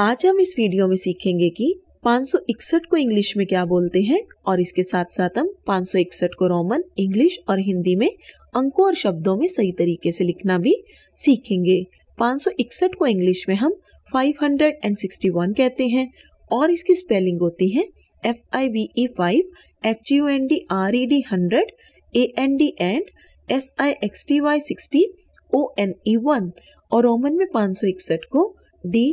आज हम इस वीडियो में सीखेंगे कि 561 को इंग्लिश में क्या बोलते हैं और इसके साथ साथ हम 561 को रोमन इंग्लिश और हिंदी में अंकों और शब्दों में सही तरीके से लिखना भी सीखेंगे 561 को इंग्लिश में हम 561 कहते हैं और इसकी स्पेलिंग होती है F I V E five H U N D R E D hundred A N D and S I X T Y sixty O N E one और रोमन में 561 को डी